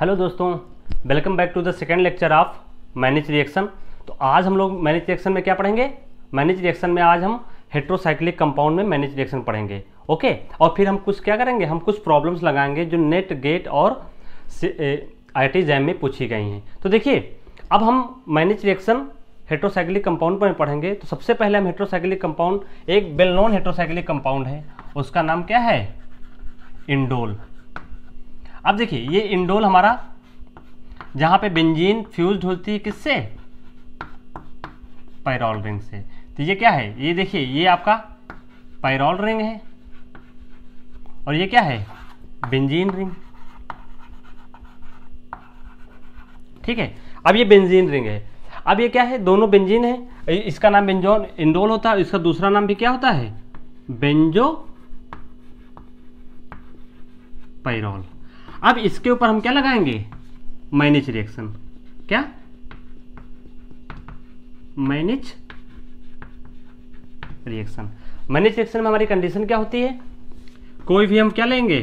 hello दोस्तों welcome back to the second lecture of Mannich reaction तो आज हम लोग मैनेज रिएक्शन में क्या पढ़ेंगे मैनेज रिएक्शन में आज हम हेट्रोसाइक्लिक कंपाउंड में मैनेज रिएक्शन पढ़ेंगे ओके और फिर हम कुछ क्या करेंगे हम कुछ प्रॉब्लम्स लगाएंगे जो नेट गेट और आई टी जैम में पूछी गई हैं तो देखिए अब हम मैनेज रिएक्शन हेट्रोसाइक्लिक कंपाउंड पर पढ़ेंगे तो सबसे पहले हम हेट्रोसाइक्लिक कंपाउंड एक वेल नॉन हेट्रोसाइक्लिक कंपाउंड है उसका नाम क्या है इंडोल अब देखिए ये इंडोल हमारा जहां पे बेंजीन फ्यूज होती है किससे पैरोल रिंग से तो ये क्या है ये देखिए ये आपका पैरोल रिंग है और ये क्या है बेंजीन रिंग ठीक है अब ये बेंजीन रिंग है अब ये क्या है दोनों बेंजीन है इसका नाम बेंजोन इंडोल होता है इसका दूसरा नाम भी क्या होता है बेंजो पैरोल अब इसके ऊपर हम क्या लगाएंगे मैनेज रिएक्शन क्या मैनेज रिएक्शन मैनेज रिएक्शन में हमारी कंडीशन क्या होती है कोई भी हम क्या लेंगे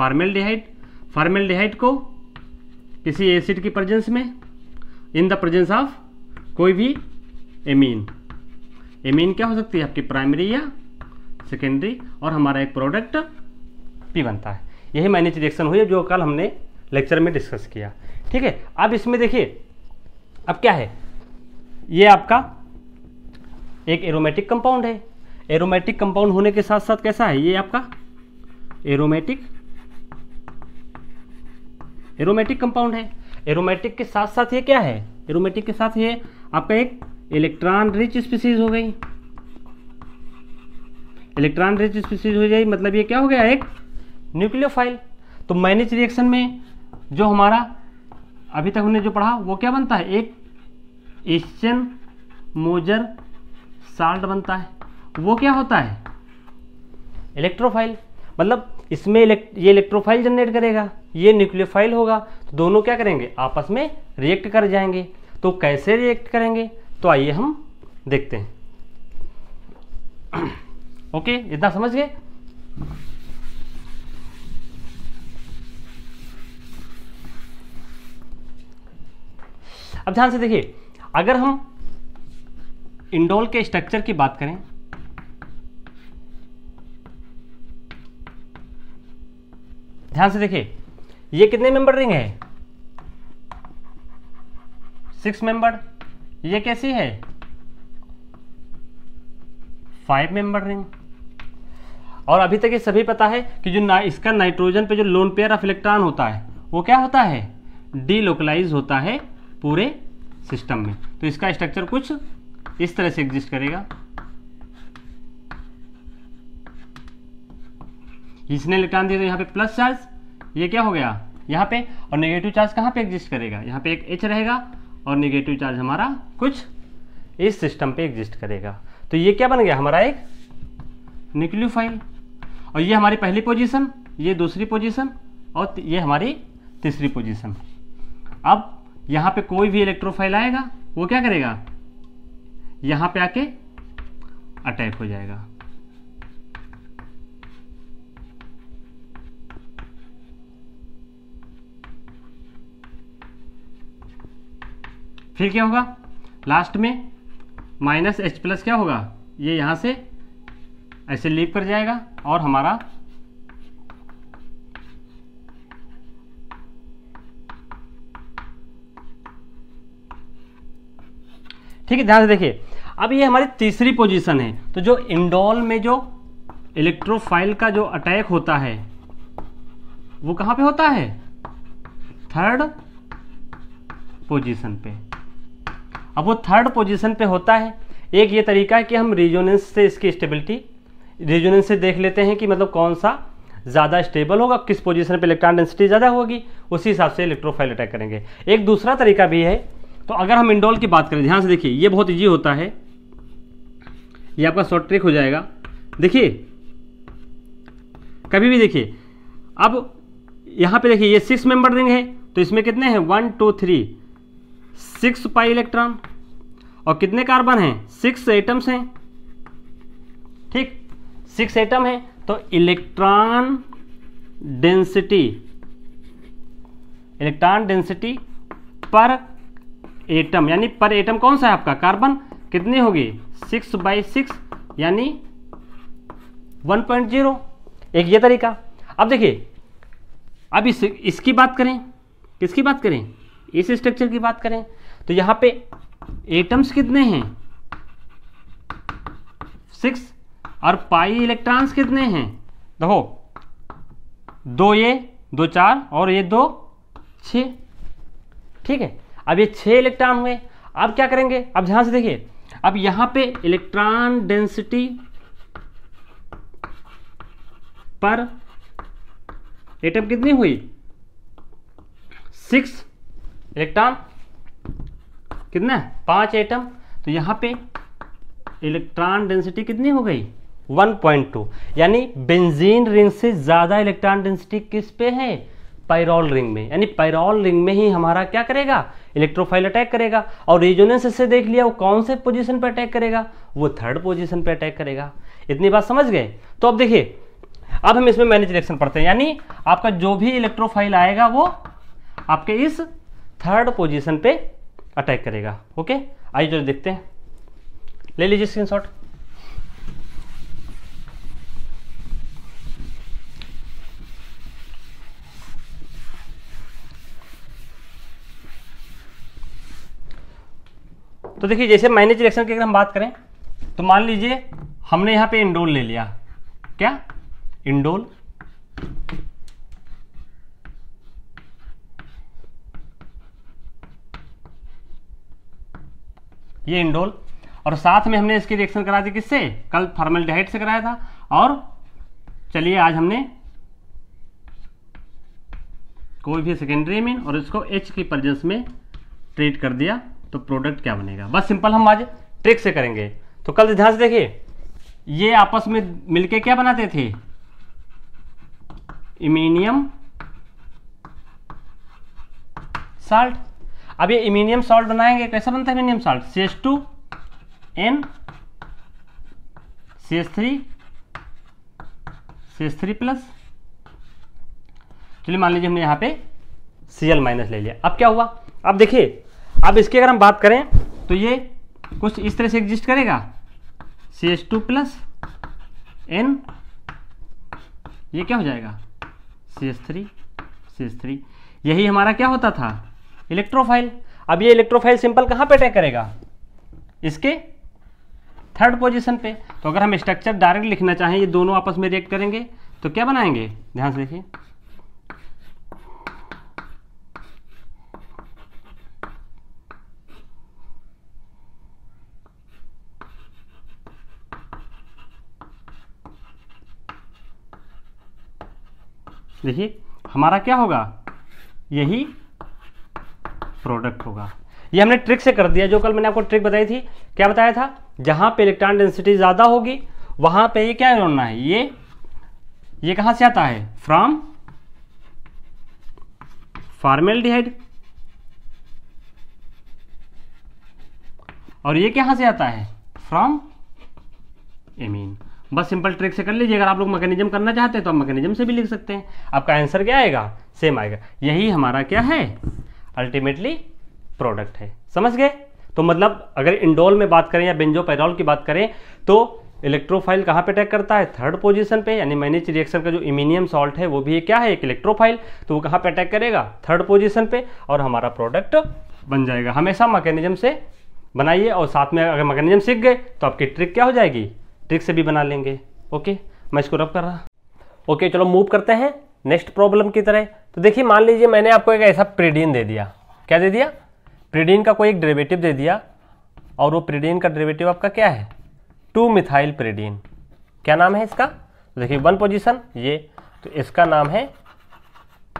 डिहाइट फार्मेल डिहाइट को किसी एसिड की प्रेजेंस में इन द प्रेजेंस ऑफ कोई भी एमीन एमीन क्या हो सकती है आपकी प्राइमरी या सेकेंडरी और हमारा एक प्रोडक्ट पी बनता है यही माइनस रिएक्शन हुई जो कल हमने लेक्चर में डिस्कस किया ठीक है अब इसमें देखिए अब क्या है ये आपका एक एरोमेटिक कंपाउंड है एरोमेटिक कंपाउंड होने के साथ साथ कैसा है ये आपका एरोमेटिक एरोमेटिक कंपाउंड है एरोमेटिक के साथ साथ ये क्या है एरोमेटिक के साथ ये आपका एक इलेक्ट्रॉन रिच स्पीसीज हो गई इलेक्ट्रॉन रिच स्पीसीज हो गई मतलब ये क्या हो गया एक न्यूक्लियोफाइल तो मैनेज रिएक्शन में जो हमारा अभी तक हमने जो पढ़ा वो क्या बनता है एक एशियन मोजर साल्ट बनता है वो क्या होता है इलेक्ट्रोफाइल मतलब इसमें ये इलेक्ट्रोफाइल जनरेट करेगा ये न्यूक्लियोफाइल होगा तो दोनों क्या करेंगे आपस में रिएक्ट कर जाएंगे तो कैसे रिएक्ट करेंगे तो आइए हम देखते हैं ओके इतना समझ गए अब ध्यान से देखिए अगर हम इंडोल के स्ट्रक्चर की बात करें ध्यान से देखिए ये कितने मेंबर रिंग है सिक्स मेंबर ये कैसी है फाइव मेंबर रिंग और अभी तक ये सभी पता है कि जो ना, इसका नाइट्रोजन पे जो लोन पेयर ऑफ इलेक्ट्रॉन होता है वो क्या होता है डीलोकलाइज होता है पूरे सिस्टम में तो इसका स्ट्रक्चर कुछ इस तरह से एग्जिस्ट करेगा इसने इलेक्ट्रॉन दिया तो यहाँ पे प्लस चार्ज ये क्या हो गया यहाँ पे और नेगेटिव चार्ज कहाँ पे एग्जिस्ट करेगा यहाँ पे एक एच रहेगा और नेगेटिव चार्ज हमारा कुछ इस सिस्टम पे एग्जिस्ट करेगा तो ये क्या बन गया हमारा एक न्यूक्लियोफाइल और ये हमारी पहली पोजीशन ये दूसरी पोजीशन और ये हमारी तीसरी पोजीशन अब यहां पे कोई भी इलेक्ट्रोफाइल आएगा वो क्या करेगा यहां पे आके अटैक हो जाएगा फिर क्या होगा लास्ट में माइनस एच प्लस क्या होगा ये यहां से ऐसे लीव कर जाएगा और हमारा ठीक है ध्यान से देखिए अब ये हमारी तीसरी पोजीशन है तो जो इंडोल में जो इलेक्ट्रोफाइल का जो अटैक होता है वो कहां पे होता है थर्ड पोजीशन पे अब वो थर्ड पोजीशन पे होता है एक ये तरीका है कि हम रिजोनेंस से इसकी स्टेबिलिटी रिजोनेंस से देख लेते हैं कि मतलब कौन सा ज़्यादा स्टेबल होगा किस पोजीशन पे इलेक्ट्रॉन डेंसिटी ज़्यादा होगी उसी हिसाब से इलेक्ट्रोफाइल अटैक करेंगे एक दूसरा तरीका भी है तो अगर हम इंडोल की बात करें ध्यान से देखिए ये बहुत ईजी होता है ये आपका शॉर्ट ट्रिक हो जाएगा देखिए कभी भी देखिए अब यहाँ पे देखिए ये सिक्स मेंबर रिंग है तो इसमें कितने हैं one two three six pi electron और कितने कार्बन हैं सिक्स एटम्स हैं ठीक सिक्स एटम है तो electron density electron density per atom यानी पर एटम कौन सा है आपका कार्बन कितने होगी सिक्स बाई सिक्स यानी वन पॉइंट जीरो एक ये तरीका अब देखिए अब इस इसकी बात करें किसकी बात करें इस स्ट्रक्चर की बात करें तो यहां पे एटम्स कितने हैं सिक्स और पाई इलेक्ट्रॉन्स कितने हैं देखो दो ये दो चार और ये दो छ ठीक है अब ये छः इलेक्ट्रॉन हुए अब क्या करेंगे अब ध्यान से देखिए अब यहाँ पे इलेक्ट्रॉन डेंसिटी पर एटम कितनी हुई सिक्स इलेक्ट्रॉन कितना पांच एटम तो यहाँ पे इलेक्ट्रॉन डेंसिटी कितनी हो गई 1.2 यानी बेंजीन रिंग से ज़्यादा इलेक्ट्रॉन डेंसिटी किस पे है पायरॉल रिंग में यानी पायरॉल रिंग में ही हमारा क्या करेगा इलेक्ट्रोफाइल अटैक करेगा और रेजोनेंस से देख लिया वो कौन से पोजीशन पर अटैक करेगा वो थर्ड पोजीशन पर अटैक करेगा इतनी बात समझ गए तो अब देखिए अब हम इसमें मैनेज इलेक्शन पढ़ते हैं यानी आपका जो भी इलेक्ट्रोफाइल आएगा वो आपके इस थर्ड पोजिशन पे अटैक करेगा ओके आइए जो देखते हैं ले लीजिए स्क्रीन शॉट तो देखिए जैसे मैनेज इलेक्शन की अगर हम बात करें तो मान लीजिए हमने यहां पे इंडोल ले लिया क्या इंडोल ये इंडोल और साथ में हमने इसकी रिएक्शन करा दी किससे कल फॉर्मेलिटीहाइड से कराया था और चलिए आज हमने कोई भी सेकेंडरी में और इसको एच की प्रजेंस में ट्रीट कर दिया तो प्रोडक्ट क्या बनेगा बस सिंपल हम आज ट्रिक से करेंगे तो कल ध्यान से देखिए ये आपस में मिलके क्या बनाते थे इमीनियम साल्ट अब ये इमीनियम साल्ट बनाएंगे कैसा बनता है iminium salt C S two N C S three C S three plus चलिए मान लीजिए हमने यहां पे सी एल माइनस ले लिया अब क्या हुआ अब देखिए अब इसकी अगर हम बात करें तो ये कुछ इस तरह से एग्जिस्ट करेगा C H two plus N ये क्या हो जाएगा C H three C H three यही हमारा क्या होता था इलेक्ट्रोफाइल अब ये इलेक्ट्रोफाइल सिंपल कहाँ पे अटैक करेगा इसके थर्ड पोजीशन पे तो अगर हम स्ट्रक्चर डायरेक्ट लिखना चाहें ये दोनों आपस में रिएक्ट करेंगे तो क्या बनाएंगे ध्यान से देखिए देखिए हमारा क्या होगा यही प्रोडक्ट होगा ये हमने ट्रिक से कर दिया जो कल मैंने आपको ट्रिक बताई थी क्या बताया था जहां पे इलेक्ट्रॉन डेंसिटी ज़्यादा होगी वहां पे ये क्या जोड़ना है ये ये कहां से आता है फ्रॉम फार्मेलडिहाइड और ये कहां से आता है फ्रॉम एमीन बस सिंपल ट्रिक से कर लीजिए अगर आप लोग मैकेनिज्म करना चाहते हैं तो आप मैकेनिज्म से भी लिख सकते हैं आपका आंसर क्या आएगा सेम आएगा यही हमारा क्या है अल्टीमेटली प्रोडक्ट है समझ गए तो मतलब अगर इंडोल में बात करें या बेंजोपेरॉल की बात करें तो इलेक्ट्रोफाइल कहाँ पे अटैक करता है थर्ड पोजीशन पे यानी मैनेज रिएक्शन का जो इमीनियम सॉल्ट है वो भी क्या है एक इलेक्ट्रोफाइल तो वो कहाँ पे अटैक करेगा थर्ड पोजीशन पे और हमारा प्रोडक्ट बन जाएगा हमेशा मैकेनिज्म से बनाइए और साथ में अगर मैकेनिज्म सीख गए तो आपकी ट्रिक क्या हो जाएगी ट्रिक से भी बना लेंगे ओके मैं इसको रब कर रहा ओके चलो मूव करते हैं नेक्स्ट प्रॉब्लम की तरह तो देखिए मान लीजिए मैंने आपको एक ऐसा प्रीडीन दे दिया क्या दे दिया प्रीडीन का कोई एक डेरिवेटिव दे दिया और वो प्रीडीन का डेरिवेटिव आपका क्या है टू मिथाइल प्रीडीन क्या नाम है इसका तो देखिए वन पोजिशन ये तो इसका नाम है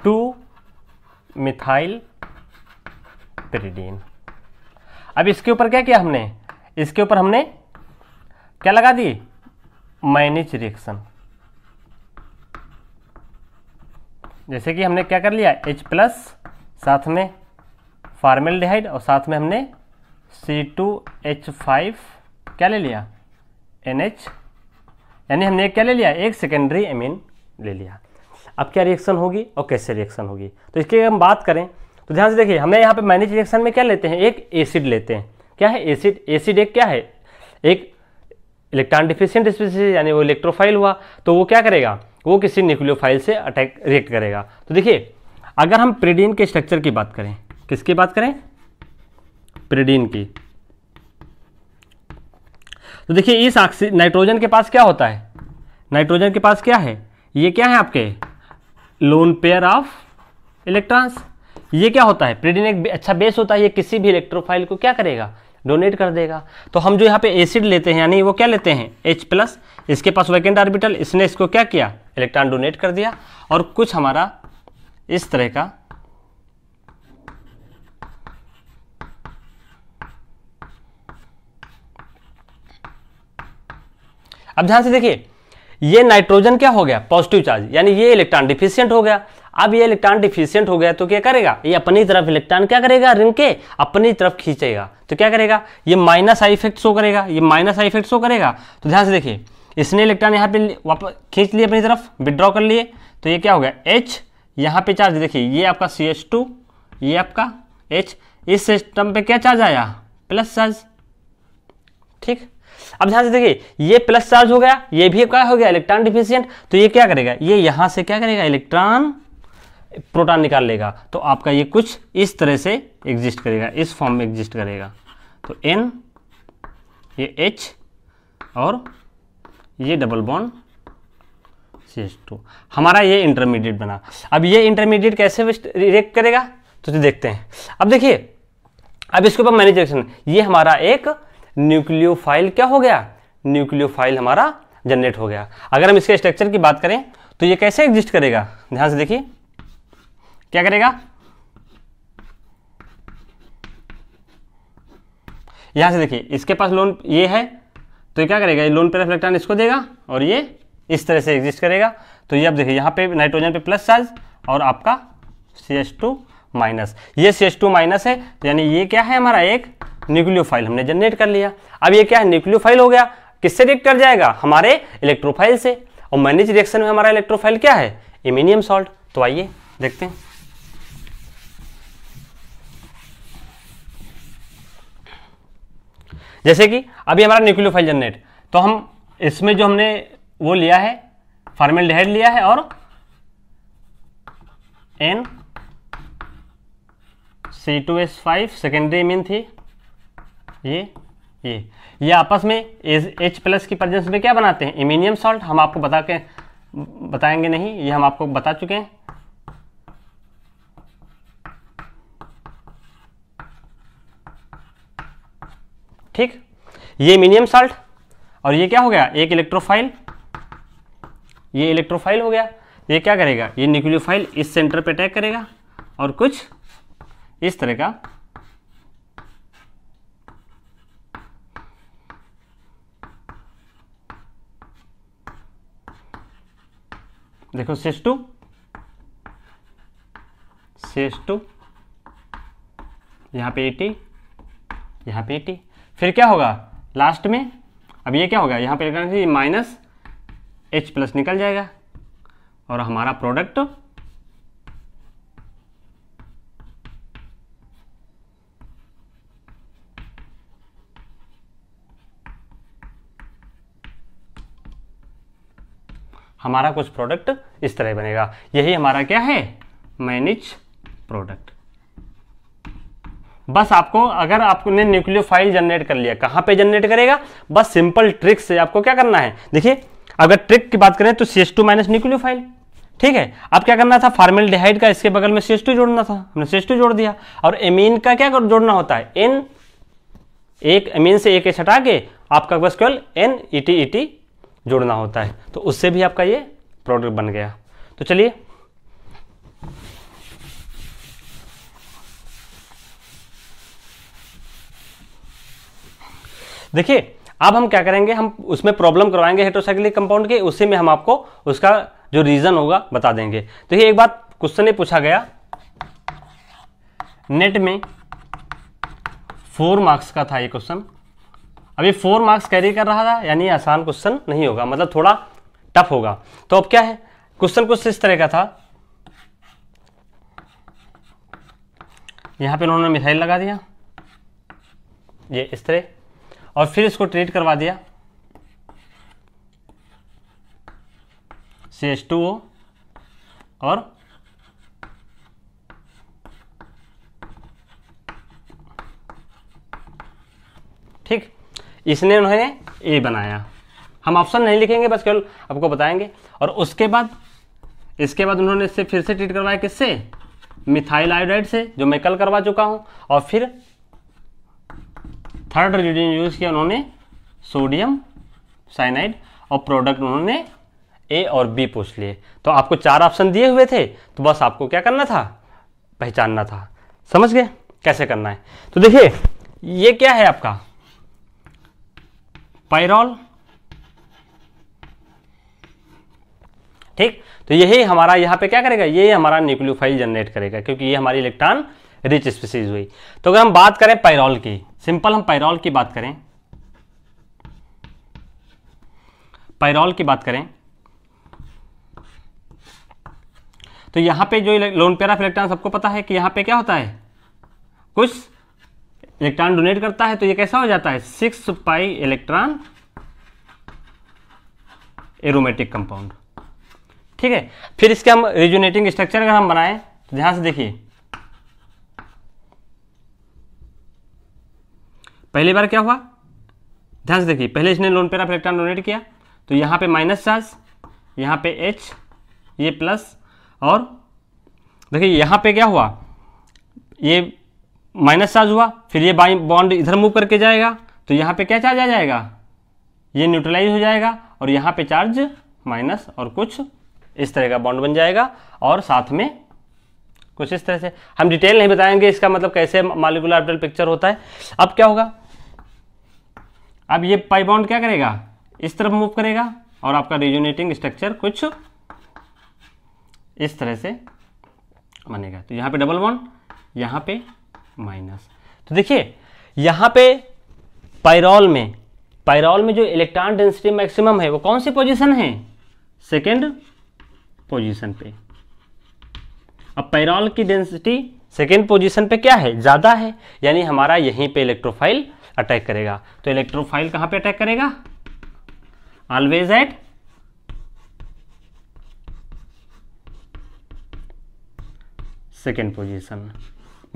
टू मिथाइल प्रीडीन अब इसके ऊपर क्या किया हमने इसके ऊपर हमने क्या लगा दिए मैनेज रिएक्शन जैसे कि हमने क्या कर लिया H प्लस साथ में फार्मेल और साथ में हमने C2H5 क्या ले लिया NH यानी हमने क्या ले लिया एक सेकेंडरी एमिन ले लिया अब क्या रिएक्शन होगी और कैसे रिएक्शन होगी तो इसकी हम बात करें तो ध्यान से देखिए हमने यहाँ पे मैनेज रिएक्शन में क्या लेते हैं एक एसिड लेते हैं क्या है एसिड एसिड एक क्या है एक इलेक्ट्रॉन डिफिशियंट स्पीसीज यानी वो इलेक्ट्रोफाइल हुआ तो वो क्या करेगा वो किसी न्यूक्लियोफाइल से अटैक रिएक्ट करेगा तो देखिए अगर हम प्रेडीन के स्ट्रक्चर की बात करें किसकी बात करें प्रेडीन की तो देखिए इस ऑक्सी नाइट्रोजन के पास क्या होता है नाइट्रोजन के पास क्या है ये क्या है आपके लोन पेयर ऑफ इलेक्ट्रॉन्स ये क्या होता है प्रेडीन एक अच्छा बेस होता है ये किसी भी इलेक्ट्रोफाइल को क्या करेगा डोनेट कर देगा तो हम जो यहाँ पे एसिड लेते हैं यानी वो क्या लेते हैं एच प्लस इसके पास वैकेंट आर्बिटल इसने इसको क्या किया इलेक्ट्रॉन डोनेट कर दिया और कुछ हमारा इस तरह का अब ध्यान से देखिए ये नाइट्रोजन क्या हो गया पॉजिटिव चार्ज यानी ये इलेक्ट्रॉन डिफिशियंट हो गया अब ये इलेक्ट्रॉन डिफिशियंट हो गया तो क्या करेगा ये अपनी तरफ इलेक्ट्रॉन क्या करेगा रिंग के अपनी तरफ खींचेगा तो क्या करेगा ये माइनस आई इफेक्ट शो करेगा ये माइनस आई इफेक्ट शो करेगा तो ध्यान से देखिए इसने इलेक्ट्रॉन यहाँ पे वापस खींच लिए अपनी तरफ विड्रॉ कर लिए तो ये क्या हो गया एच यहाँ पे चार्ज देखिए ये आपका सी एच टू ये आपका एच इस सिस्टम पे क्या चार्ज आया प्लस चार्ज ठीक अब ध्यान से देखिए ये प्लस चार्ज हो गया ये भी क्या हो गया इलेक्ट्रॉन डिफिशियंट तो ये क्या करेगा ये यहां से क्या करेगा इलेक्ट्रॉन प्रोटॉन निकाल लेगा तो आपका ये कुछ इस तरह से एग्जिस्ट करेगा इस फॉर्म में एग्जिस्ट करेगा तो एन ये एच और ये double bond C H two हमारा ये इंटरमीडिएट बना अब ये इंटरमीडिएट कैसे रिएक्ट करेगा तो देखते हैं अब देखिए अब इसके ऊपर मैन्युफैक्चरिंग ये हमारा एक न्यूक्लियोफाइल क्या हो गया न्यूक्लियोफाइल हमारा जनरेट हो गया अगर हम इसके स्ट्रक्चर की बात करें तो ये कैसे एग्जिस्ट करेगा ध्यान से देखिए क्या करेगा यहां से देखिए इसके पास लोन ये है तो ये क्या करेगा ये लोन पेयर इलेक्ट्रॉन इसको देगा और ये इस तरह से एग्जिस्ट करेगा तो ये अब देखिए यहां पे नाइट्रोजन पे प्लस चार्ज और आपका सी एच टू माइनस ये सी एच टू माइनस है तो यानी ये क्या है हमारा एक न्यूक्लियोफाइल हमने जनरेट कर लिया अब ये क्या है न्यूक्लियोफाइल हो गया किससे रिएक्ट कर जाएगा हमारे इलेक्ट्रोफाइल से और मैनेज रिएक्शन में हमारा इलेक्ट्रोफाइल क्या है इमिनियम सॉल्ट तो आइए देखते हैं जैसे कि अभी हमारा न्यूक्लियोफाइल जनरेट तो हम इसमें जो हमने वो लिया है फॉर्मेल लिया है और N C two S five secondary imine थी ये ये ये आपस में एच प्लस की प्रजेंस में क्या बनाते हैं इमीनियम सॉल्ट हम आपको बता के बताएंगे नहीं ये हम आपको बता चुके हैं ठीक ये मिनियम साल्ट और ये क्या हो गया एक इलेक्ट्रोफाइल ये इलेक्ट्रोफाइल हो गया ये क्या करेगा ये न्यूक्लियोफाइल इस सेंटर पे अटैक करेगा और कुछ इस तरह का देखो सेस टू सेस टू यहां पे एटी यहां पे एटी फिर क्या होगा लास्ट में अब ये क्या होगा यहाँ पर चाहिए माइनस एच प्लस निकल जाएगा और हमारा प्रोडक्ट हमारा कुछ प्रोडक्ट इस तरह बनेगा यही हमारा क्या है मैनेज प्रोडक्ट बस आपको अगर आपने न्यूक्लियो फाइल जनरेट कर लिया कहां पे जनरेट करेगा बस सिंपल ट्रिक से आपको क्या करना है देखिए अगर ट्रिक की बात करें तो C S two minus nucleophile ठीक है अब क्या करना था फार्मेल डिहाइड का इसके बगल में सी एस टू जोड़ना था हमने सी एस टू जोड़ दिया और एमीन का क्या जोड़ना होता है एन एक एमीन से एक एच हटा के आपका बस केवल N E T E T जोड़ना होता है तो उससे भी आपका ये प्रोडक्ट बन गया तो चलिए देखिए अब हम क्या करेंगे हम उसमें प्रॉब्लम करवाएंगे हेट्रोसाइक्लिक कंपाउंड के उसी में हम आपको उसका जो रीजन होगा बता देंगे तो ये एक बात क्वेश्चन में पूछा गया नेट में फोर मार्क्स का था ये क्वेश्चन अब ये फोर मार्क्स कैरी कर रहा था यानी आसान क्वेश्चन नहीं होगा मतलब थोड़ा टफ होगा तो अब क्या है क्वेश्चन कुछ इस तरह का था यहां पे उन्होंने मिसाइल लगा दिया ये इस तरह और फिर इसको ट्रीट करवा दिया सी एच टू ओ और ठीक इसने उन्होंने ए बनाया हम ऑप्शन नहीं लिखेंगे बस केवल आपको बताएंगे और उसके बाद इसके बाद उन्होंने इससे फिर से ट्रीट करवाया किससे मिथाइल आयोडाइड से जो मैं कल करवा चुका हूं और फिर थर्ड रीजन यूज़ किया उन्होंने सोडियम साइनाइड और प्रोडक्ट उन्होंने ए और बी पूछ लिए तो आपको चार ऑप्शन दिए हुए थे तो बस आपको क्या करना था पहचानना था समझ गए कैसे करना है तो देखिए ये क्या है आपका पायरॉल ठीक तो यही हमारा यहां पे क्या करेगा ये हमारा न्यूक्लियोफाइल जनरेट करेगा क्योंकि ये हमारी इलेक्ट्रॉन रिच स्पीसीज हुई तो अगर हम बात करें पैरोल की सिंपल हम पैरोल की बात करें पैरोल की बात करें तो यहां पे जो लोन पेयर ऑफ इलेक्ट्रॉन सबको पता है कि यहां पे क्या होता है कुछ इलेक्ट्रॉन डोनेट करता है तो ये कैसा हो जाता है six pi electron aromatic compound ठीक है फिर इसके हम रिजुनेटिंग स्ट्रक्चर अगर हम बनाएं तो ध्यान से देखिए पहली बार क्या हुआ ध्यान से देखिए पहले इसने lone pair of electron donate किया तो यहाँ पे माइनस चार्ज यहाँ पे एच ये प्लस और देखिए यहाँ पे क्या हुआ ये माइनस चार्ज हुआ फिर ये बाई बॉन्ड इधर मूव करके जाएगा तो यहाँ पे क्या चार्ज आ जाएगा ये न्यूट्रलाइज हो जाएगा और यहाँ पे चार्ज माइनस और कुछ इस तरह का बॉन्ड बन जाएगा और साथ में कुछ इस तरह से हम डिटेल नहीं बताएंगे इसका मतलब कैसे मालिकुलर ऑर्बिटल पिक्चर होता है अब क्या होगा अब ये पाई बाउंड क्या करेगा इस तरफ मूव करेगा और आपका रिजोनेटिंग स्ट्रक्चर कुछ इस तरह से बनेगा तो यहां पे डबल बॉन्ड यहां पे माइनस तो देखिए यहां पे पायरॉल में पायरॉल में जो इलेक्ट्रॉन डेंसिटी मैक्सिमम है वो कौन सी पोजीशन है सेकेंड पोजीशन पे अब पायरॉल की डेंसिटी सेकेंड पोजीशन पे क्या है ज़्यादा है यानी हमारा यहीं पे इलेक्ट्रोफाइल अटैक करेगा तो इलेक्ट्रोफाइल कहां पे अटैक करेगा ऑलवेज एट सेकेंड पोजिशन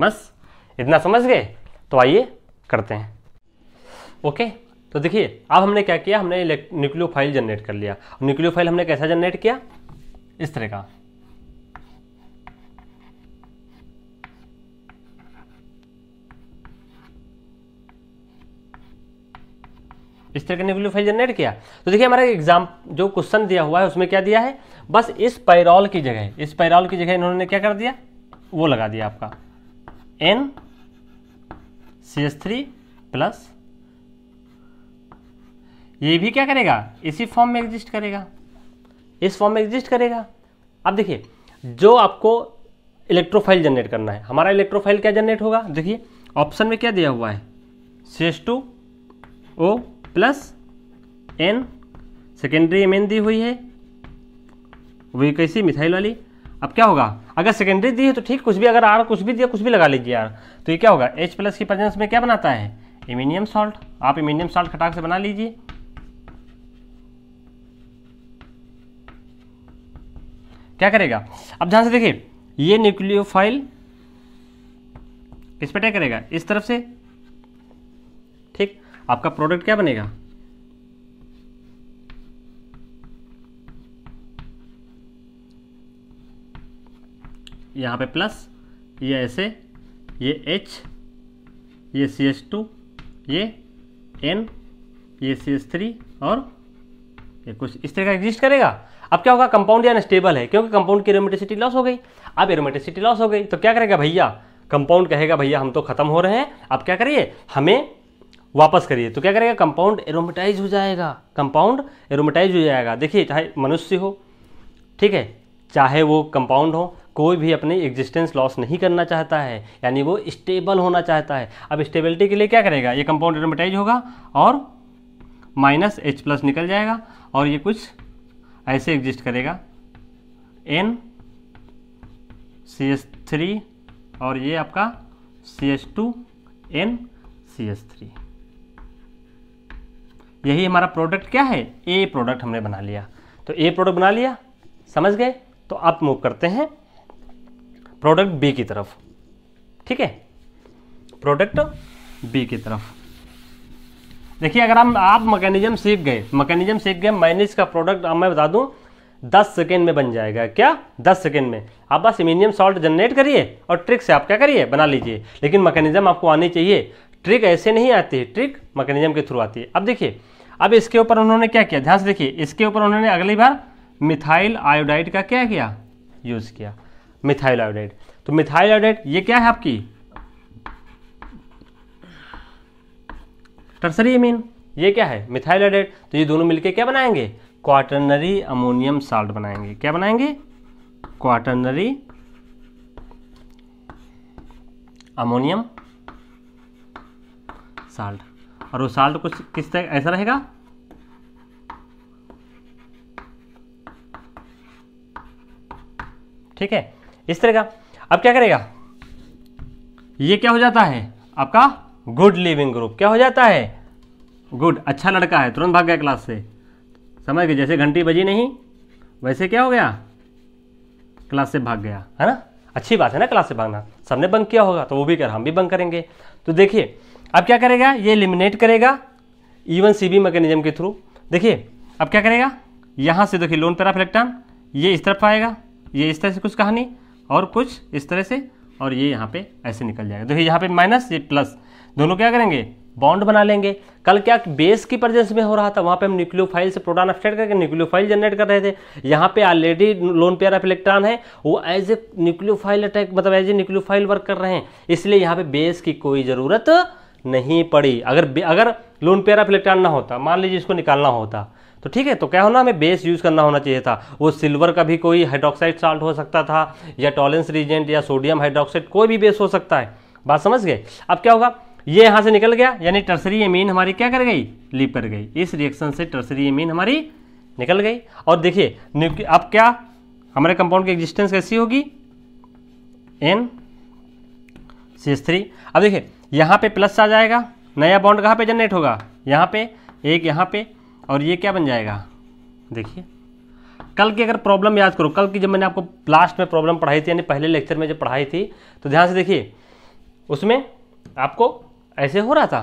बस इतना समझ गए तो आइए करते हैं ओके तो देखिए अब हमने क्या किया हमने न्यूक्लियो फाइल जनरेट कर लिया न्यूक्लियो फाइल हमने कैसा जनरेट किया इस तरह का इस तरह का फाइल जनरेट किया तो देखिए हमारा एग्जाम जो क्वेश्चन दिया हुआ है उसमें क्या दिया है बस इस पैरॉल की जगह इस पैरॉल की जगह इन्होंने क्या कर दिया वो लगा दिया आपका N C S three plus ये भी क्या करेगा इसी फॉर्म में एग्जिस्ट करेगा इस फॉर्म में एग्जिस्ट करेगा अब देखिए जो आपको इलेक्ट्रोफाइल जनरेट करना है हमारा इलेक्ट्रोफाइल क्या जनरेट होगा देखिए ऑप्शन में क्या दिया हुआ है C S two O plus N secondary amine दी हुई है वही कैसी मिथाइल वाली अब क्या होगा अगर सेकेंडरी दी है तो ठीक कुछ भी अगर आर कुछ भी दिया कुछ भी लगा लीजिए यार तो ये क्या होगा एच प्लस की प्रजेंस में क्या बनाता है एमिनियम सॉल्ट आप एमिनियम सॉल्ट खटाक से बना लीजिए क्या करेगा अब ध्यान से देखिए ये न्यूक्लियोफाइल इस पर क्या करेगा इस तरफ से आपका प्रोडक्ट क्या बनेगा यहां पे प्लस ये ऐसे ये एच ये सी एच टू ये एन ये सी एच थ्री और ये कुछ इस तरह का एग्जिस्ट करेगा अब क्या होगा कंपाउंड या अनस्टेबल है क्योंकि कंपाउंड की एरोमेटिसिटी लॉस हो गई अब एरोमेटिसिटी लॉस हो गई तो क्या करेगा भैया कंपाउंड कहेगा भैया हम तो खत्म हो रहे हैं अब क्या करिए हमें वापस करिए तो क्या करेगा कंपाउंड एरोमेटाइज हो जाएगा कंपाउंड एरोमेटाइज हो जाएगा देखिए चाहे मनुष्य हो ठीक है चाहे वो कंपाउंड हो कोई भी अपनी एग्जिस्टेंस लॉस नहीं करना चाहता है यानी वो स्टेबल होना चाहता है अब स्टेबिलिटी के लिए क्या करेगा ये कंपाउंड एरोमेटाइज होगा और माइनस एच प्लस निकल जाएगा और ये कुछ ऐसे एग्जिस्ट करेगा एन सी एस थ्री और ये आपका C S two N C S three यही हमारा प्रोडक्ट क्या है ए प्रोडक्ट हमने बना लिया तो ए प्रोडक्ट बना लिया समझ गए तो आप मूव करते हैं प्रोडक्ट बी की तरफ ठीक है प्रोडक्ट बी की तरफ देखिए अगर हम आप मैकेनिज्म सीख गए मैकेनिज्म सीख गए मैनिज का प्रोडक्ट अब मैं बता दूं 10 सेकेंड में बन जाएगा क्या 10 सेकेंड में आप बस इमीनियम सॉल्ट जनरेट करिए और ट्रिक से आप क्या करिए बना लीजिए लेकिन मैकेनिज्म आपको आनी चाहिए ट्रिक ऐसे नहीं आती है ट्रिक मैकेनिज्म के थ्रू आती है अब देखिए अब इसके ऊपर उन्होंने क्या किया ध्यान से देखिए इसके ऊपर उन्होंने अगली बार मिथाइल आयोडाइड का क्या किया यूज़ किया मिथाइल आयोडाइड तो मिथाइल आयोडाइड ये क्या है आपकी टर्सरी अमीन ये क्या है मिथाइल आयोडाइड तो ये दोनों मिलके क्या बनाएंगे क्वाटनरी अमोनियम साल्ट बनाएंगे क्या बनाएंगे क्वाटनरी अमोनियम साल्ट और वो साल्ट कुछ किस तरह ऐसा रहेगा ठीक है इस तरह का अब क्या करेगा ये क्या हो जाता है आपका गुड लिविंग ग्रुप क्या हो जाता है गुड अच्छा लड़का है तुरंत भाग गया क्लास से समझ गए जैसे घंटी बजी नहीं वैसे क्या हो गया क्लास से भाग गया है ना अच्छी बात है ना क्लास से भागना सबने बंक किया होगा तो वो भी कर हम भी बंक करेंगे तो देखिए अब क्या करेगा ये एलिमिनेट करेगा इवन सी बी मैकेनिज्म के थ्रू देखिए अब क्या करेगा यहाँ से देखिए लोन इलेक्ट्रॉन ये इस तरफ आएगा ये इस तरह से कुछ कहानी और कुछ इस तरह से और ये यहाँ पे ऐसे निकल जाएगा देखिए यहाँ पे माइनस ये प्लस दोनों क्या करेंगे बॉन्ड बना लेंगे कल क्या बेस की प्रेजेंस में हो रहा था वहाँ पे हम न्यूक्लियो फाइल से प्रोटॉन अपसेट करके न्यूक्लियो फाइल जनरेट कर रहे थे यहाँ पे already lone pair of electron है वो as a nucleophile attack मतलब as a nucleophile work कर रहे हैं इसलिए यहाँ पे बेस की कोई ज़रूरत नहीं पड़ी अगर अगर लोन पेयर ऑफ इलेक्ट्रॉन ना होता मान लीजिए इसको निकालना होता तो ठीक है तो क्या होना हमें बेस यूज़ करना होना चाहिए था वो सिल्वर का भी कोई हाइड्रोक्साइड साल्ट हो सकता था या टॉलेंस रीजेंट या सोडियम हाइड्रोक्साइड कोई भी बेस हो सकता है बात समझ गए अब क्या होगा ये यहाँ से निकल गया यानी टर्सरी एमीन हमारी क्या कर गई लीप कर गई इस रिएक्शन से टर्सरी एमीन हमारी निकल गई और देखिए अब क्या हमारे कंपाउंड की एग्जिस्टेंस कैसी होगी एन सी एस थ्री अब देखिए यहाँ पे प्लस आ जाएगा नया बॉन्ड कहाँ पे जनरेट होगा यहाँ पे एक यहाँ पे और ये क्या बन जाएगा देखिए कल की अगर प्रॉब्लम याद करो कल की जब मैंने आपको लास्ट में प्रॉब्लम पढ़ाई थी यानी पहले लेक्चर में जब पढ़ाई थी तो ध्यान से देखिए उसमें आपको ऐसे हो रहा था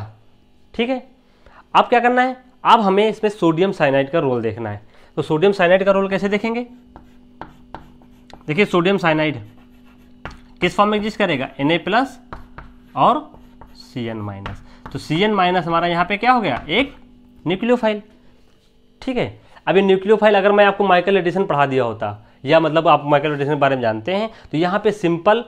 ठीक है अब क्या करना है अब हमें इसमें सोडियम साइनाइड का रोल देखना है तो सोडियम साइनाइड का रोल कैसे देखेंगे देखिए सोडियम साइनाइड किस फॉर्म में एग्जिस्ट करेगा Na प्लस और सी एन माइनस तो सी एन माइनस हमारा यहाँ पे क्या हो गया एक न्यूक्लियोफाइल ठीक है अभी न्यूक्लियोफाइल अगर मैं आपको माइकल एडिसन पढ़ा दिया होता या मतलब आप माइकल एडिसन के बारे में जानते हैं तो यहाँ पे सिंपल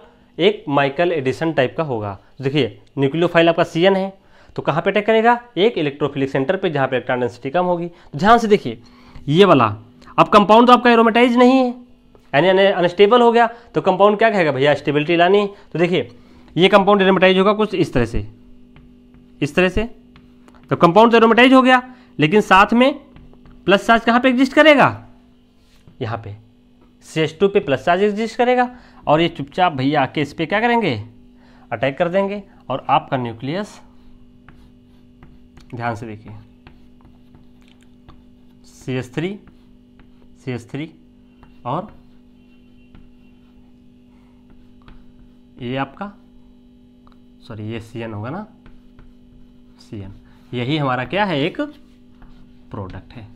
एक माइकल एडिसन टाइप का होगा तो देखिए न्यूक्लियोफाइल आपका सी है तो कहाँ पे अटैक करेगा एक इलेक्ट्रोफिलिक सेंटर पे जहाँ पे इलेक्ट्रॉन डेंसिटी कम होगी तो ध्यान से देखिए ये वाला अब कंपाउंड तो आपका एरोमेटाइज नहीं है यानी अनस्टेबल हो गया तो कंपाउंड क्या कहेगा भैया स्टेबिलिटी लानी तो देखिए ये कंपाउंड एरोमेटाइज होगा कुछ इस तरह से इस तरह से तो कंपाउंड तो एरोमेटाइज हो गया लेकिन साथ में प्लस चार्ज कहाँ पे एग्जिस्ट करेगा यहाँ पे सी एस टू पे प्लस चार्ज एग्जिस्ट करेगा और ये चुपचाप भैया आके इस पर क्या करेंगे अटैक कर देंगे और आपका न्यूक्लियस ध्यान से देखिए C S three C S three और ये आपका सॉरी ये सी एन होगा ना सी यही हमारा क्या है एक प्रोडक्ट है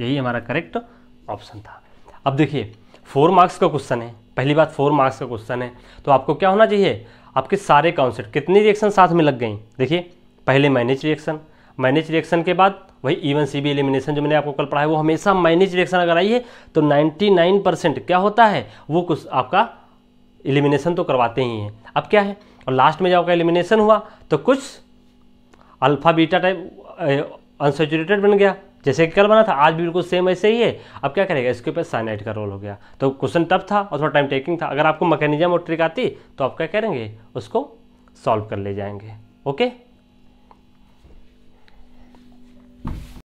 यही हमारा करेक्ट ऑप्शन था अब देखिए फोर मार्क्स का क्वेश्चन है पहली बात फोर मार्क्स का क्वेश्चन है तो आपको क्या होना चाहिए आपके सारे कॉन्सेप्ट कितनी रिएक्शन साथ में लग गई देखिए पहले मैनेज रिएक्शन मैनेज रिएक्शन के बाद वही इवन सी बी एलिमिनेशन जो मैंने आपको कल पढ़ा है वो हमेशा मैनेज रिएक्शन अगर आई है तो 99 परसेंट क्या होता है वो कुछ आपका एलिमिनेशन तो करवाते ही हैं अब क्या है और लास्ट में जब आपका एलिमिनेशन हुआ तो कुछ अल्फा बीटा टाइप अनसेचुरेटेड बन गया जैसे कि कल बना था आज भी बिल्कुल सेम ऐसे ही है अब क्या करेगा इसके ऊपर साइनाइट का रोल हो गया तो क्वेश्चन टफ था और थोड़ा टाइम टेकिंग था अगर आपको मैकेनिज्म और ट्रिक आती तो आप क्या करेंगे उसको सॉल्व कर ले जाएंगे ओके